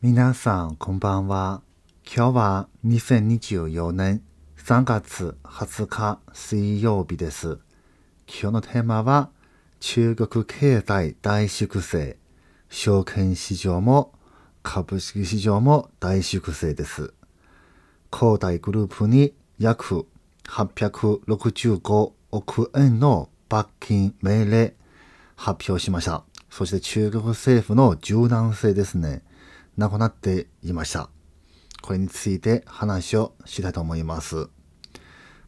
皆さん、こんばんは。今日は2024年3月20日水曜日です。今日のテーマは、中国経済大粛清。証券市場も株式市場も大粛清です。恒大グループに約865億円の罰金命令発表しました。そして中国政府の柔軟性ですね。亡くなっていました。これについて話をしたいと思います。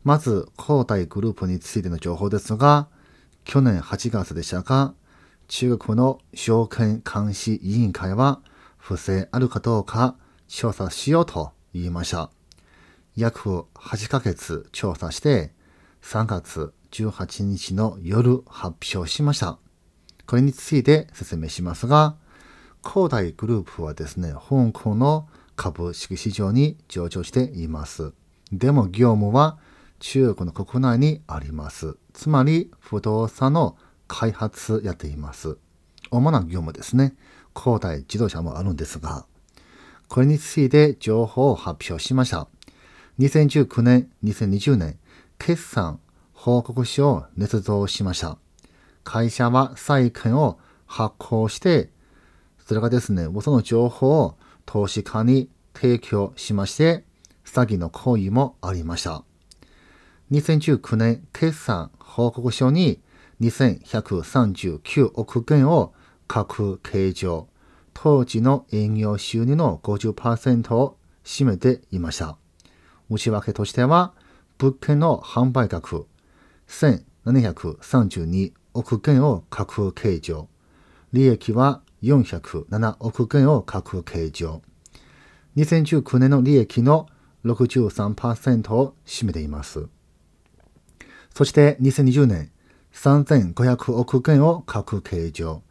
まず、交代グループについての情報ですが、去年8月でしたが、中国の証券監視委員会は不正あるかどうか調査しようと言いました。約8ヶ月調査して、3月18日の夜発表しました。これについて説明しますが、恒大グループはですね、香港の株式市場に上場しています。でも業務は中国の国内にあります。つまり不動産の開発やっています。主な業務ですね。恒大自動車もあるんですが、これについて情報を発表しました。2019年、2020年、決算報告書を捏造しました。会社は債券を発行してそれがですね、その情報を投資家に提供しまして、詐欺の行為もありました。2019年決算報告書に2139億元を各形状、当時の営業収入の50%を占めていました。内訳としては、物件の販売額1732億元を各形状、利益は407億円を各計上。2019年の利益の63%を占めています。そして2020年、3500億円を各計上。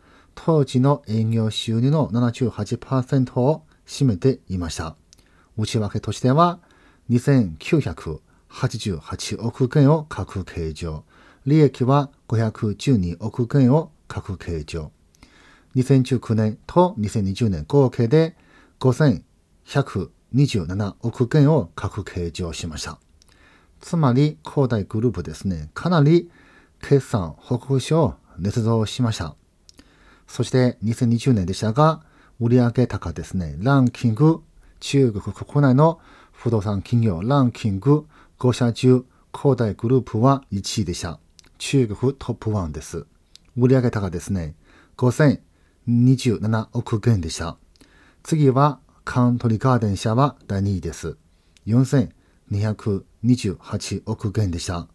当時の営業収入の78%を占めていました。内訳としては、2988億円を各計上。利益は512億円を各計上。2019年と2020年合計で5127億元を各計上しました。つまり、恒大グループですね、かなり決算報告書を捏造しました。そして2020年でしたが、売上高ですね、ランキング、中国国内の不動産企業ランキング5社中、恒大グループは1位でした。中国トップ1です。売上高ですね、5 0 27億元でした。次はカントリーガーデン社は第2位です。4228億元でした。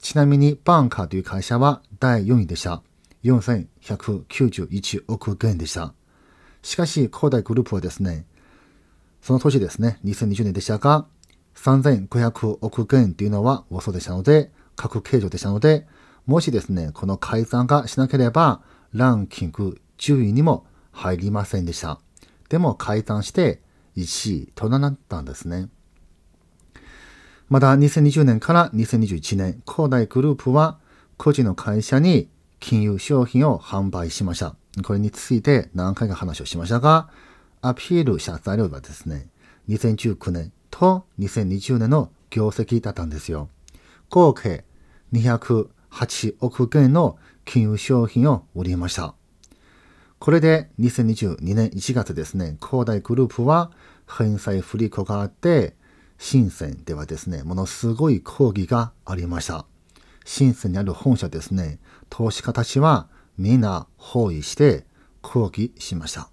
ちなみにバンカーという会社は第4位でした。4191億元でした。しかし、恒大グループはですね、その年ですね、2020年でしたが、3500億元というのは嘘でしたので、各形状でしたので、もしですね、この改ざんがしなければ、ランキング10位にも入りませんでした。でも解散して1位となったんですね。また2020年から2021年、恒大グループは個人の会社に金融商品を販売しました。これについて何回か話をしましたが、アピールした材料はですね、2019年と2020年の業績だったんですよ。合計208億元の金融商品を売りました。これで2022年1月ですね、恒大グループは返済不り子があって、深セではですね、ものすごい抗議がありました。深セにある本社ですね、投資家たちはみんな包囲して抗議しました。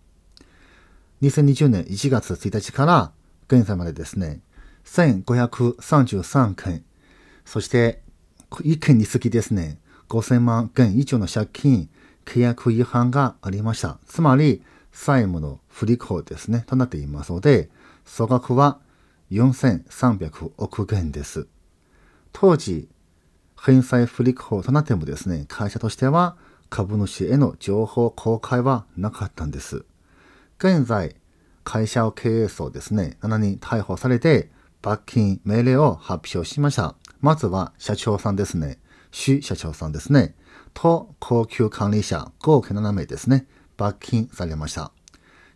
2020年1月1日から現在までですね、1533件、そして1件につきですね、5000万件以上の借金契約違反がありました。つまり、債務の不履行ですね、となっていますので、総額は4300億元です。当時、返済不履行となってもですね、会社としては株主への情報公開はなかったんです。現在、会社を経営層ですね、7人逮捕されて、罰金命令を発表しました。まずは社長さんですね。主社長さんですね、と高級管理者合計7名ですね、罰金されました。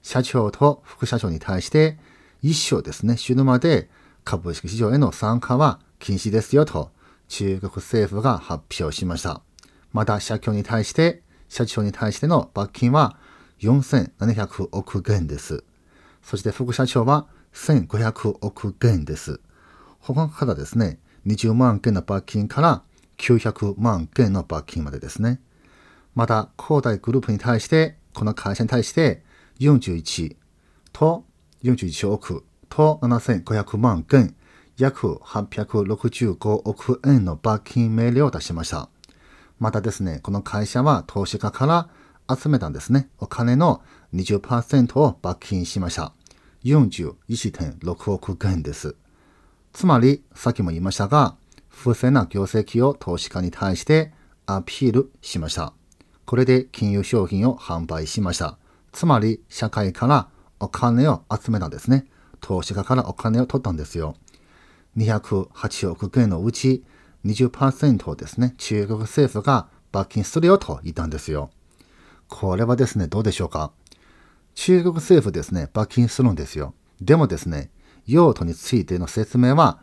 社長と副社長に対して、一生ですね、死ぬまで株式市場への参加は禁止ですよと中国政府が発表しました。また、社協に対して、社長に対しての罰金は4700億元です。そして副社長は1500億元です。他からですね、20万件の罰金から900万件の罰金までですね。また、恒大グループに対して、この会社に対して41と41億と7500万件、約865億円の罰金命令を出しました。またですね、この会社は投資家から集めたんですね、お金の20%を罰金しました。41.6億円です。つまり、さっきも言いましたが、不正な業績を投資家に対してアピールしました。これで金融商品を販売しました。つまり、社会からお金を集めたんですね。投資家からお金を取ったんですよ。208億円のうち20%をですね、中国政府が罰金するよと言ったんですよ。これはですね、どうでしょうか。中国政府ですね、罰金するんですよ。でもですね、用途についての説明は、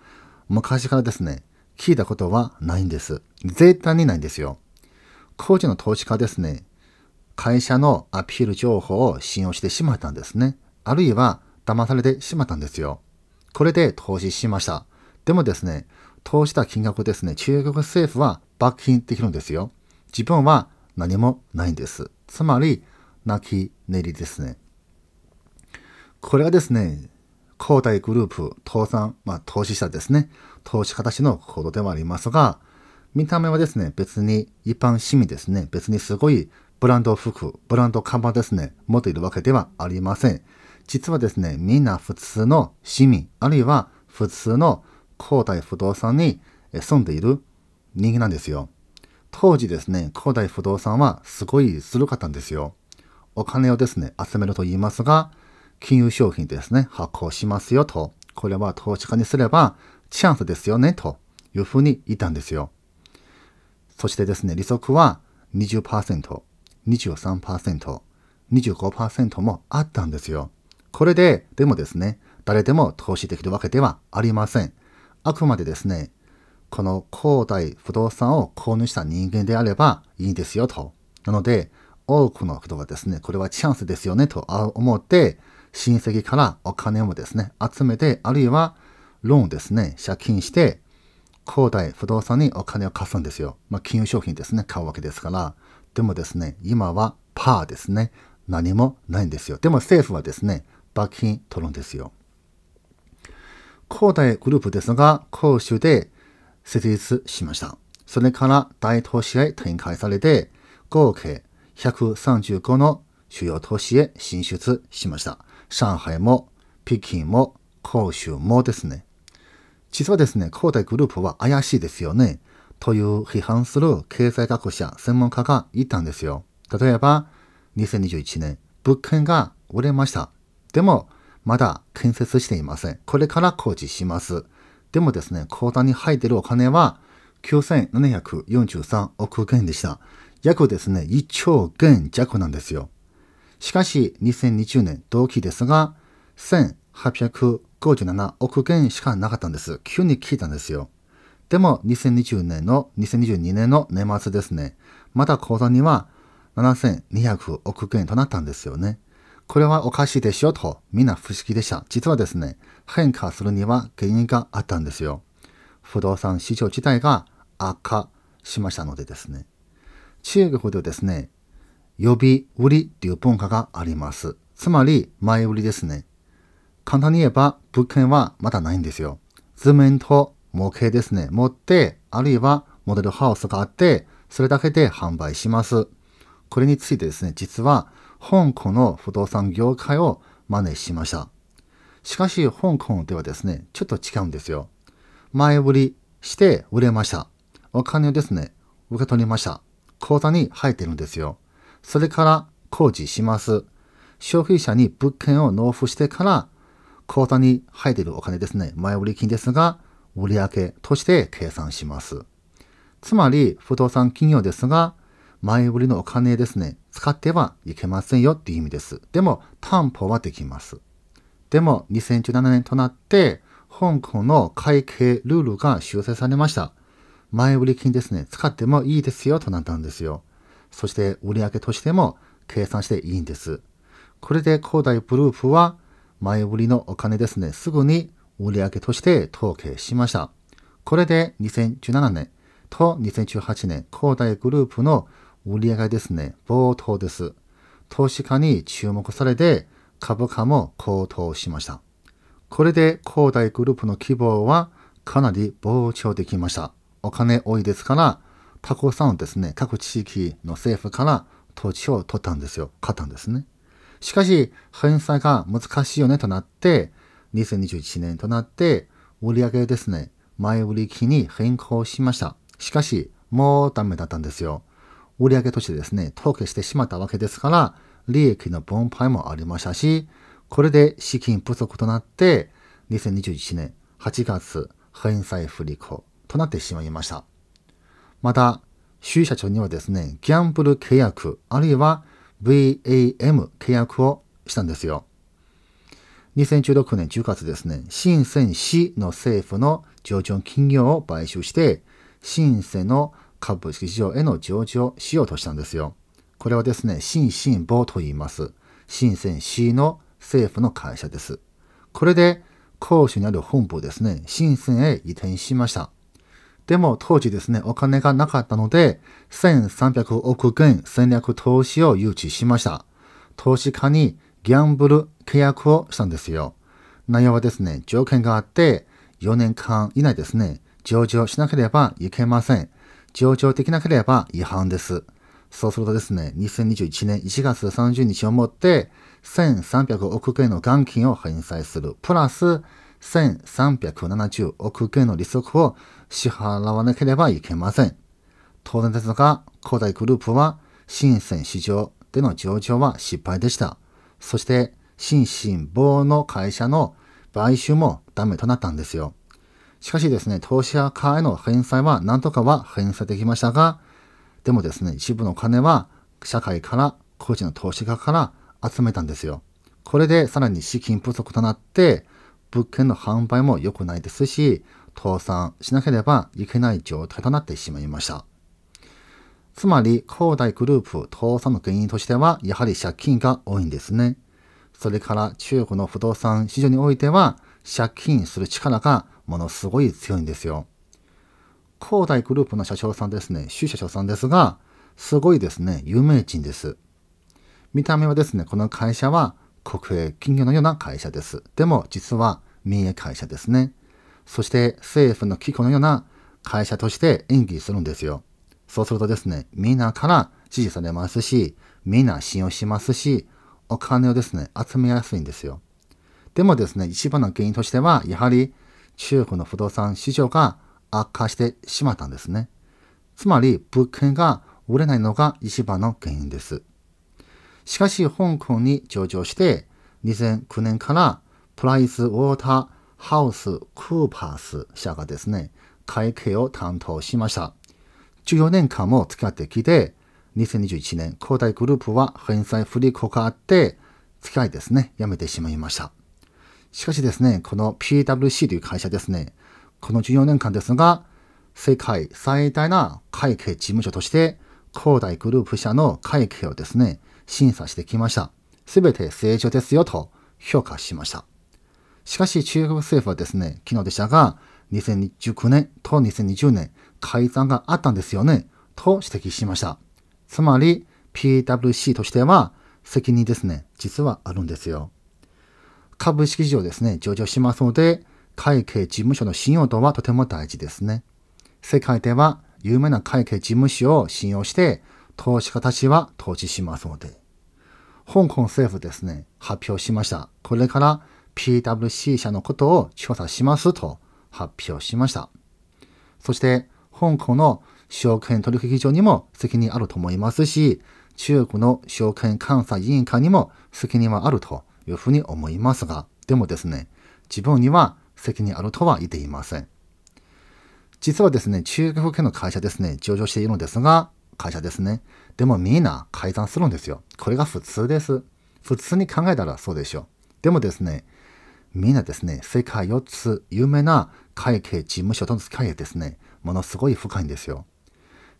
昔からですね、聞いたことはないんです。絶対にないんですよ。個人の投資家ですね。会社のアピール情報を信用してしまったんですね。あるいは騙されてしまったんですよ。これで投資しました。でもですね、投資した金額ですね、中国政府は罰金できるんですよ。自分は何もないんです。つまり、泣き寝入りですね。これがですね、恒大グループ、倒産、まあ、投資者ですね。投資家たちの行動ではありますが、見た目はですね、別に一般市民ですね、別にすごいブランド服、ブランド看板ですね、持っているわけではありません。実はですね、みんな普通の市民、あるいは普通の高台不動産に住んでいる人間なんですよ。当時ですね、高台不動産はすごいするかったんですよ。お金をですね、集めると言いますが、金融商品ですね、発行しますよと。これは投資家にすればチャンスですよね、というふうに言ったんですよ。そしてですね、利息は20%、23%、25%もあったんですよ。これで、でもですね、誰でも投資できるわけではありません。あくまでですね、この広大不動産を購入した人間であればいいんですよと。なので、多くの人がですね、これはチャンスですよねと思って、親戚からお金をですね、集めて、あるいはローンですね、借金して、恒大、不動産にお金を貸すんですよ。まあ、金融商品ですね、買うわけですから。でもですね、今はパーですね。何もないんですよ。でも政府はですね、罰金取るんですよ。恒大グループですが、公衆で設立しました。それから大都市へ展開されて、合計135の主要都市へ進出しました。上海も、北京も、広州もですね、実はですね、恒大グループは怪しいですよね。という批判する経済学者、専門家がいたんですよ。例えば、2021年、物件が売れました。でも、まだ建設していません。これから工事します。でもですね、口大に入っているお金は9743億元でした。約ですね、1兆元弱なんですよ。しかし、2020年同期ですが、857億元しかなかったんです。急に聞いたんですよ。でも、2020年の、2022年の年末ですね。また口座には7200億元となったんですよね。これはおかしいでしょと、みんな不思議でした。実はですね、変化するには原因があったんですよ。不動産市場自体が悪化しましたのでですね。中国でですね、予備売りという文化があります。つまり、前売りですね。簡単に言えば物件はまだないんですよ。図面と模型ですね、持って、あるいはモデルハウスがあって、それだけで販売します。これについてですね、実は香港の不動産業界を真似しました。しかし、香港ではですね、ちょっと違うんですよ。前売りして売れました。お金をですね、受け取りました。口座に入ってるんですよ。それから工事します。消費者に物件を納付してから口座に入っているお金ですね、前売り金ですが、売上として計算します。つまり、不動産企業ですが、前売りのお金ですね、使ってはいけませんよっていう意味です。でも、担保はできます。でも、2017年となって、香港の会計ルールが修正されました。前売り金ですね、使ってもいいですよとなったんですよ。そして、売上としても計算していいんです。これで、広大グループは、前売りのお金ですね、すぐに売上として統計しました。これで2017年と2018年、恒大グループの売上ですね、冒頭です。投資家に注目されて株価も高騰しました。これで恒大グループの規模はかなり膨張できました。お金多いですから、たくさんですね、各地域の政府から土地を取ったんですよ。買ったんですね。しかし、返済が難しいよねとなって、2021年となって、売上ですね、前売り期に変更しました。しかし、もうダメだったんですよ。売上としてですね、凍結してしまったわけですから、利益の分配もありましたし、これで資金不足となって、2021年8月返済不履行となってしまいました。また、周社長にはですね、ギャンブル契約、あるいは VAM 契約をしたんですよ。2016年10月ですね、深セン市の政府の上場企業を買収して、深センの株式市場への上場しようとしたんですよ。これはですね、新進坊と言います。深セン市の政府の会社です。これで、広州にある本部ですね、深センへ移転しました。でも当時ですね、お金がなかったので、1300億元戦略投資を誘致しました。投資家にギャンブル契約をしたんですよ。内容はですね、条件があって、4年間以内ですね、上場しなければいけません。上場できなければ違反です。そうするとですね、2021年1月30日をもって、1300億元の元金を返済する、プラス1370億元の利息を支払わなければいけません。当然ですが、古代グループは深セン市場での上場は失敗でした。そして、心身棒の会社の買収もダメとなったんですよ。しかしですね、投資家への返済は何とかは返済できましたが、でもですね、一部の金は社会から個人の投資家から集めたんですよ。これでさらに資金不足となって、物件の販売も良くないですし、倒産しなければいけない状態となってしまいました。つまり、恒大グループ倒産の原因としては、やはり借金が多いんですね。それから中国の不動産市場においては、借金する力がものすごい強いんですよ。恒大グループの社長さんですね、主社長さんですが、すごいですね、有名人です。見た目はですね、この会社は国営企業のような会社です。でも実は民営会社ですね。そして政府の機構のような会社として演技するんですよ。そうするとですね、みんなから支持されますし、みんな信用しますし、お金をですね、集めやすいんですよ。でもですね、一番の原因としては、やはり中国の不動産市場が悪化してしまったんですね。つまり、物件が売れないのが一番の原因です。しかし、香港に上場して、2009年からプライスウォーターハウス・クーパース社がですね、会計を担当しました。14年間も付き合ってきて、2021年、恒大グループは返済不履行があって、付き合いですね、辞めてしまいました。しかしですね、この PWC という会社ですね、この14年間ですが、世界最大な会計事務所として、恒大グループ社の会計をですね、審査してきました。すべて正常ですよと評価しました。しかし中国政府はですね、昨日でしたが、2019年と2020年、改ざんがあったんですよね、と指摘しました。つまり、PWC としては、責任ですね、実はあるんですよ。株式市場ですね、上場しますので、会計事務所の信用度はとても大事ですね。世界では有名な会計事務所を信用して、投資家たちは投資しますので。香港政府ですね、発表しました。これから PWC 社のことを調査しますと発表しました。そして、香港の証券取引所にも責任あると思いますし、中国の証券監査委員会にも責任はあるというふうに思いますが、でもですね、自分には責任あるとは言っていません。実はですね、中国系の会社ですね、上場しているのですが、会社ですね。でもみんな改ざんするんですよ。これが普通です。普通に考えたらそうでしょう。でもですね、みんなですね、世界4つ有名な会計事務所との付き合いですね、ものすごい深いんですよ。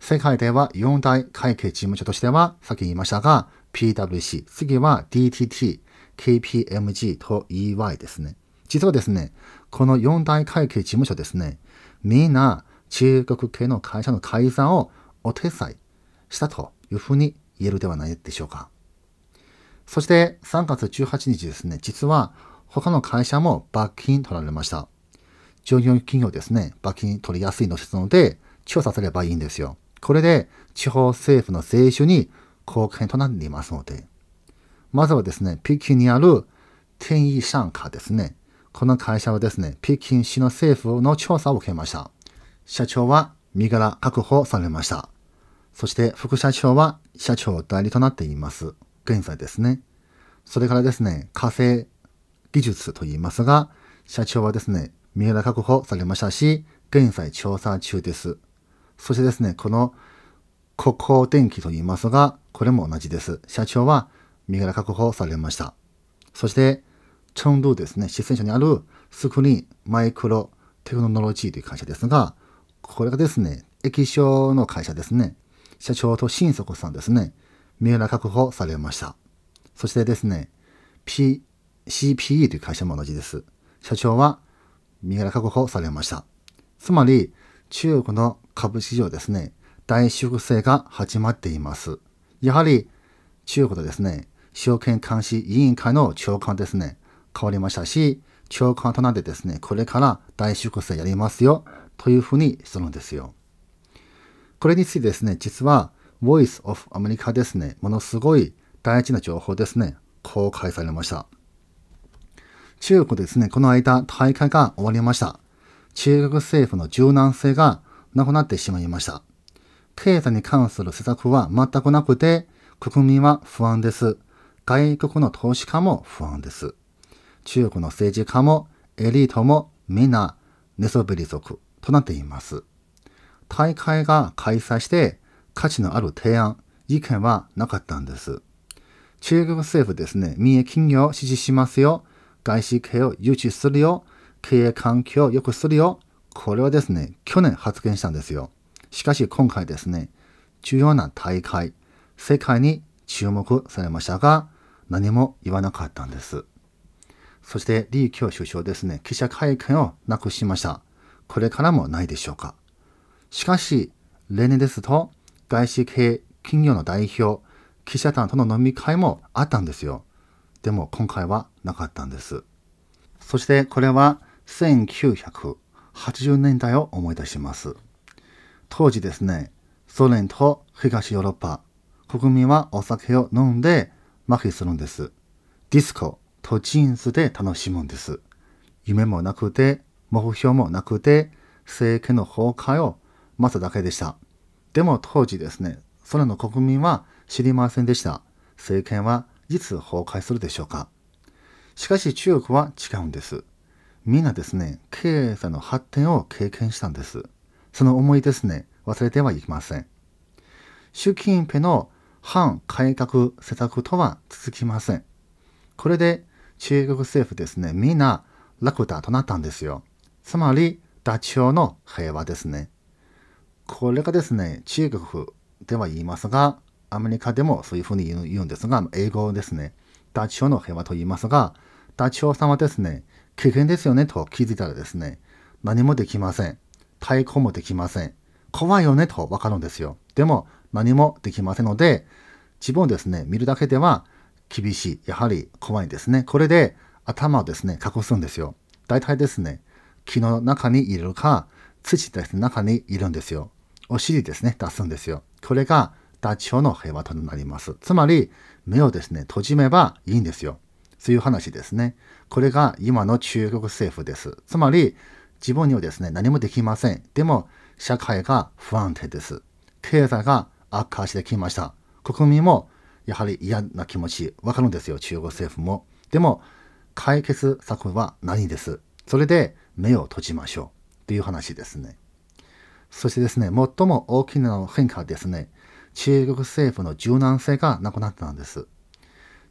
世界では4大会計事務所としては、さっき言いましたが、PWC、次は DTT、KPMG と EY ですね。実はですね、この4大会計事務所ですね、みんな中国系の会社の改ざんをお手伝いしたというふうに言えるではないでしょうか。そして3月18日ですね、実は他の会社も罰金取られました。従業員企業ですね、罰金取りやすいのですので、調査すればいいんですよ。これで地方政府の税収に貢献となっていますので。まずはですね、北京にある天意商科ですね。この会社はですね、北京市の政府の調査を受けました。社長は身柄確保されました。そして副社長は社長代理となっています。現在ですね。それからですね、火星技術と言いますが、社長はですね、三柄確保されましたし、現在調査中です。そしてですね、この国交電機と言いますが、これも同じです。社長は三柄確保されました。そして、チョンドゥですね、四川省にあるスクリーンマイクロテクノロジーという会社ですが、これがですね、液晶の会社ですね、社長と新速さんですね、三柄確保されました。そしてですね、P CPE という会社も同じです。社長は身柄確保されました。つまり、中国の株式市場ですね、大粛清が始まっています。やはり、中国でですね、証券監視委員会の長官ですね、変わりましたし、長官となってですね、これから大粛清やりますよ、というふうにするんですよ。これについてですね、実は、Voice of America ですね、ものすごい大事な情報ですね、公開されました。中国ですね、この間大会が終わりました。中国政府の柔軟性がなくなってしまいました。経済に関する施策は全くなくて、国民は不安です。外国の投資家も不安です。中国の政治家もエリートもみんな寝そべり族となっています。大会が開催して価値のある提案、意見はなかったんです。中国政府ですね、民営企業を支持しますよ。外資系を誘致するよ、経営環境を良くするよ、これはですね、去年発言したんですよ。しかし今回ですね、重要な大会、世界に注目されましたが、何も言わなかったんです。そして、李強首相ですね、記者会見をなくしました。これからもないでしょうか。しかし、例年ですと、外資系企業の代表、記者団との飲み会もあったんですよ。でも今回はなかったんです。そしてこれは1980年代を思い出します。当時ですね、ソ連と東ヨーロッパ、国民はお酒を飲んで麻痺するんです。ディスコとジーンズで楽しむんです。夢もなくて、目標もなくて、政権の崩壊を待つだけでした。でも当時ですね、ソ連の国民は知りませんでした。政権はつ崩壊するでしょうかしかし中国は違うんです。みんなですね、経済の発展を経験したんです。その思いですね、忘れてはいけません。習近平の反改革施策とは続きません。これで中国政府ですね、みんな楽だとなったんですよ。つまり、ダチョウの平和ですね。これがですね、中国では言いますが、アメリカでもそういうふうに言うんですが、英語ですね。ダチョウの平和と言いますが、ダチョウさんはですね、危険ですよねと気づいたらですね、何もできません。対抗もできません。怖いよねとわかるんですよ。でも何もできませんので、自分をですね、見るだけでは厳しい。やはり怖いんですね。これで頭をですね、隠すんですよ。大体ですね、木の中に入れるか、土の中にいるんですよ。お尻ですね、出すんですよ。これがったの平和となります。つまり、目をですね、閉じめばいいんですよ。そういう話ですね。これが今の中国政府です。つまり、自分にはですね、何もできません。でも、社会が不安定です。経済が悪化してきました。国民もやはり嫌な気持ち、わかるんですよ、中国政府も。でも、解決策は何です。それで、目を閉じましょう。という話ですね。そしてですね、最も大きな変化ですね、中国政府の柔軟性がなくなったんです。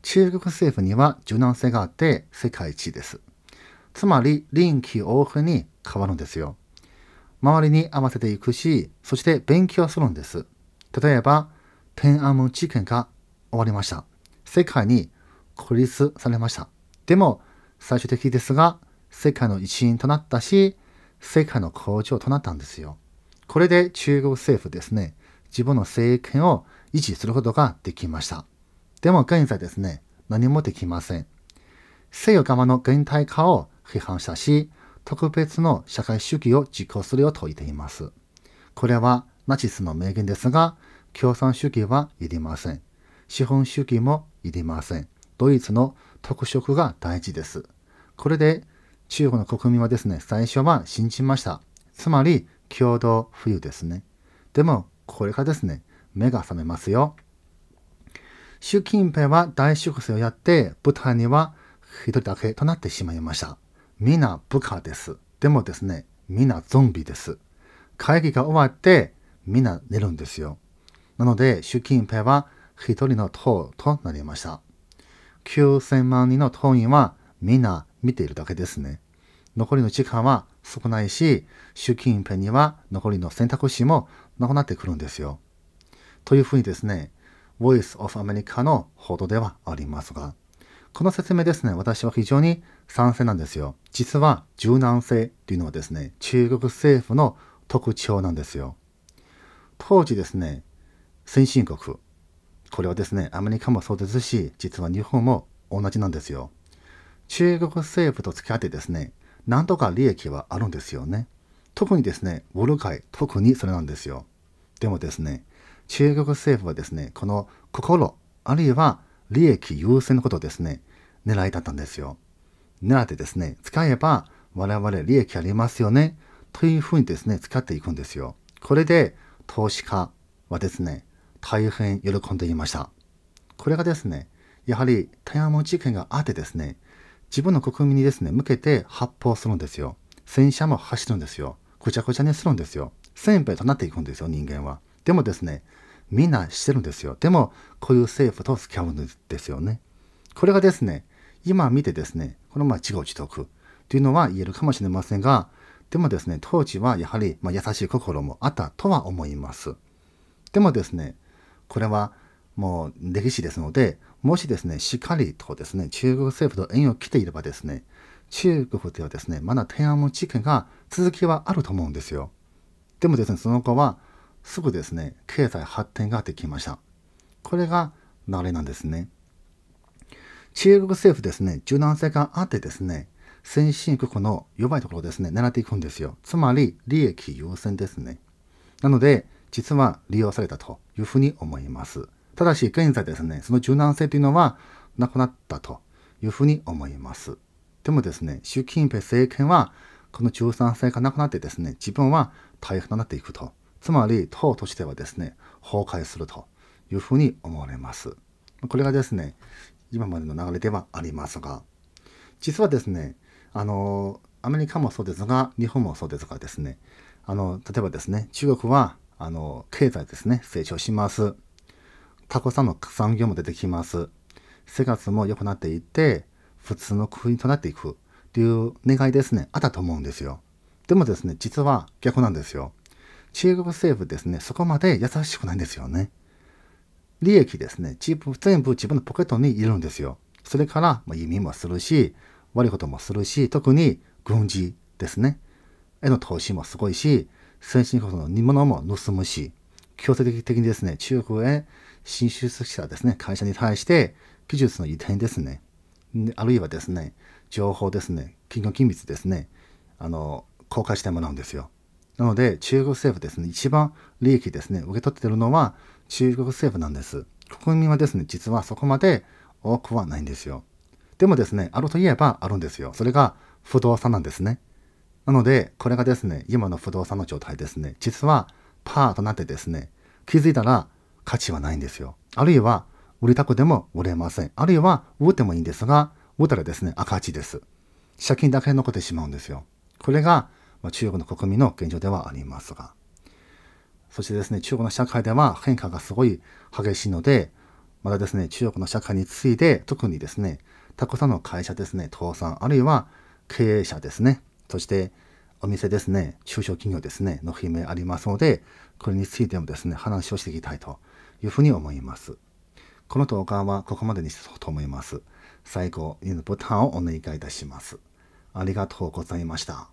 中国政府には柔軟性があって世界一です。つまり臨機応変に変わるんですよ。周りに合わせていくし、そして勉強するんです。例えば、天安門事件が終わりました。世界に孤立されました。でも、最終的ですが、世界の一員となったし、世界の工場となったんですよ。これで中国政府ですね、自分の政権を維持することができました。でも現在ですね、何もできません。西洋側の現代化を批判したし、特別の社会主義を実行するよと言っています。これはナチスの名言ですが、共産主義はいりません。資本主義もいりません。ドイツの特色が大事です。これで中国の国民はですね、最初は信じました。つまり、共同富裕ですね。でも、これからですね、目が覚めますよ。習近平は大粛清をやって、舞台には一人だけとなってしまいました。皆部下です。でもですね、皆ゾンビです。会議が終わって、皆寝るんですよ。なので、習近平は一人の党となりました。9000万人の党員は皆見ているだけですね。残りの時間は少ないし、習近平には残りの選択肢もなくなってくるんですよ。というふうにですね、Voice of America の報道ではありますが、この説明ですね、私は非常に賛成なんですよ。実は柔軟性というのはですね、中国政府の特徴なんですよ。当時ですね、先進国、これはですね、アメリカもそうですし、実は日本も同じなんですよ。中国政府と付き合ってですね、なんとか利益はあるんですよね。特にですね、ウォルイ特にそれなんですよ。でもですね、中国政府はですね、この心、あるいは利益優先のことをですね、狙いだったんですよ。狙ってですね、使えば我々利益ありますよね、というふうにですね、使っていくんですよ。これで投資家はですね、大変喜んでいました。これがですね、やはり天安門事件があってですね、自分の国民にですね、向けて発砲するんですよ。戦車も走るんですよ。ぐちゃぐちゃにするんですよ。先輩となっていくんですよ、人間は。でもですね、みんなしてるんですよ。でも、こういう政府と付き合うんですよね。これがですね、今見てですね、このまあ自業自得というのは言えるかもしれませんが、でもですね、当時はやはりま優しい心もあったとは思います。でもですね、これはもう歴史ですので、もしですね、しっかりとですね、中国政府と縁を切っていればですね、中国ではですね、まだ天安門事件が続きはあると思うんですよ。でもですね、その後はすぐですね、経済発展ができました。これが慣れなんですね。中国政府ですね、柔軟性があってですね、先進国の弱いところですね、狙っていくんですよ。つまり、利益優先ですね。なので、実は利用されたというふうに思います。ただし、現在ですね、その柔軟性というのはなくなったというふうに思います。でもですね、習近平政権はこの13性がなくなってですね、自分は大変になっていくと。つまり、党としてはですね、崩壊するというふうに思われます。これがですね、今までの流れではありますが、実はですね、あの、アメリカもそうですが、日本もそうですがですね、あの、例えばですね、中国は、あの、経済ですね、成長します。たくさんの産業も出てきます。生活も良くなっていって、普通の国となっていく。ていう願いですね、あったと思うんですよ。でもですね、実は逆なんですよ。中国政府ですね、そこまで優しくないんですよね。利益ですね、全部自分のポケットに入れるんですよ。それから、まあ、意もするし、悪いこともするし、特に軍事ですね。への投資もすごいし、先進国の煮物も盗むし、強制的にですね、中国へ進出したですね、会社に対して、技術の移転ですね、あるいはですね、情報ですね、企業機密ですね、あの、公開してもらうんですよ。なので、中国政府ですね、一番利益ですね、受け取ってるのは中国政府なんです。国民はですね、実はそこまで多くはないんですよ。でもですね、あるといえばあるんですよ。それが不動産なんですね。なので、これがですね、今の不動産の状態ですね、実はパーとなってですね、気づいたら価値はないんですよ。あるいは、売りたくても売れません。あるいは、売ってもいいんですが、ったらですね、赤字です。借金だけ残ってしまうんですよ。これが、ま中国の国民の現状ではありますが。そしてですね、中国の社会では変化がすごい激しいので、またですね、中国の社会について、特にですね、たくさんの会社ですね、倒産、あるいは経営者ですね、そしてお店ですね、中小企業ですね、の悲鳴ありますので、これについてもですね、話をしていきたいというふうに思います。この動画はここまでにしと思います。最後にボタンをお願いいたします。ありがとうございました。